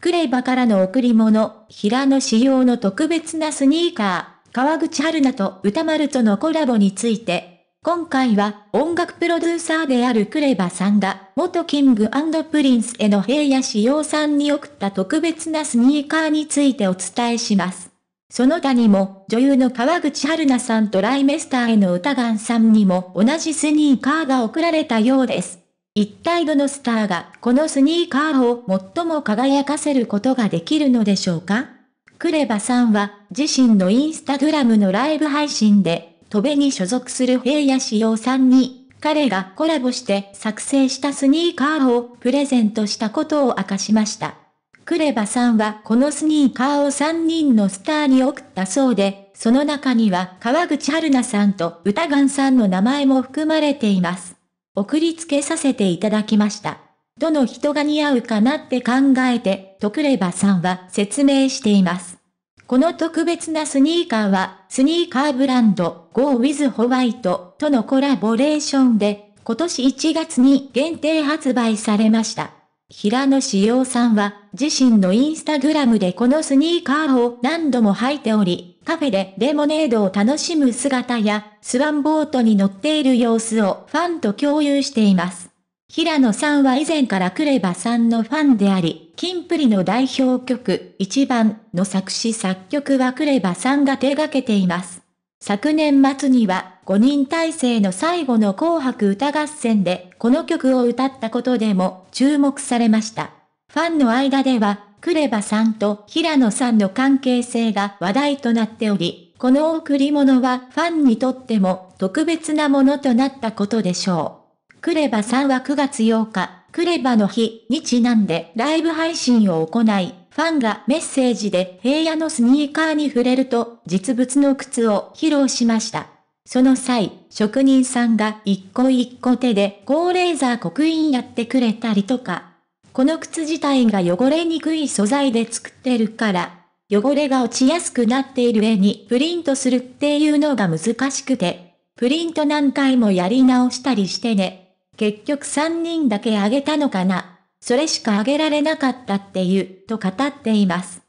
クレバからの贈り物、平野仕様の特別なスニーカー、川口春奈と歌丸とのコラボについて、今回は音楽プロデューサーであるクレバさんが、元キングプリンスへの平野仕様さんに送った特別なスニーカーについてお伝えします。その他にも、女優の川口春奈さんとライメスターへの歌ガさんにも同じスニーカーが贈られたようです。一体どのスターがこのスニーカーを最も輝かせることができるのでしょうかクレバさんは自身のインスタグラムのライブ配信で、戸部に所属する平野志耀さんに、彼がコラボして作成したスニーカーをプレゼントしたことを明かしました。クレバさんはこのスニーカーを3人のスターに送ったそうで、その中には川口春奈さんと歌ガンさんの名前も含まれています。送りつけさせていただきました。どの人が似合うかなって考えて、と、クレバさんは説明しています。この特別なスニーカーは、スニーカーブランド Go with White とのコラボレーションで、今年1月に限定発売されました。平野志耀さんは、自身のインスタグラムでこのスニーカーを何度も履いており、カフェでレモネードを楽しむ姿や、スワンボートに乗っている様子をファンと共有しています。平野さんは以前からクレバさんのファンであり、キンプリの代表曲、一番の作詞作曲はクレバさんが手掛けています。昨年末には、5人体制の最後の紅白歌合戦でこの曲を歌ったことでも注目されました。ファンの間では、クレバさんと平野さんの関係性が話題となっており、この贈り物はファンにとっても特別なものとなったことでしょう。クレバさんは9月8日、クレバの日にちなんでライブ配信を行い、ファンがメッセージで平野のスニーカーに触れると実物の靴を披露しました。その際、職人さんが一個一個手で高レーザー刻印やってくれたりとか。この靴自体が汚れにくい素材で作ってるから、汚れが落ちやすくなっている絵にプリントするっていうのが難しくて、プリント何回もやり直したりしてね。結局3人だけあげたのかな。それしかあげられなかったっていう、と語っています。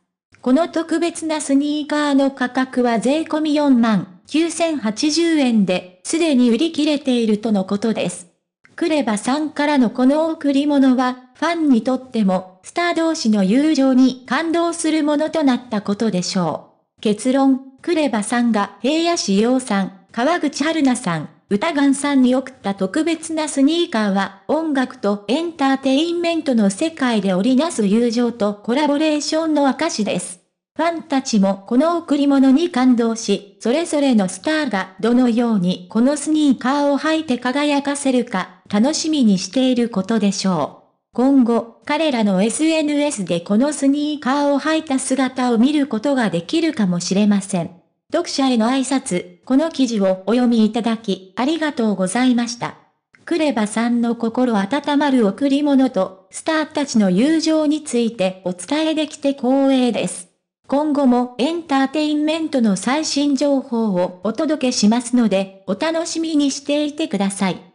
この特別なスニーカーの価格は税込み4万。9080円で、すでに売り切れているとのことです。クレバさんからのこの贈り物は、ファンにとっても、スター同士の友情に感動するものとなったことでしょう。結論、クレバさんが平野志陽さん、川口春奈さん、歌ガさんに送った特別なスニーカーは、音楽とエンターテインメントの世界で織りなす友情とコラボレーションの証です。ファンたちもこの贈り物に感動し、それぞれのスターがどのようにこのスニーカーを履いて輝かせるか、楽しみにしていることでしょう。今後、彼らの SNS でこのスニーカーを履いた姿を見ることができるかもしれません。読者への挨拶、この記事をお読みいただき、ありがとうございました。クレバさんの心温まる贈り物と、スターたちの友情についてお伝えできて光栄です。今後もエンターテインメントの最新情報をお届けしますので、お楽しみにしていてください。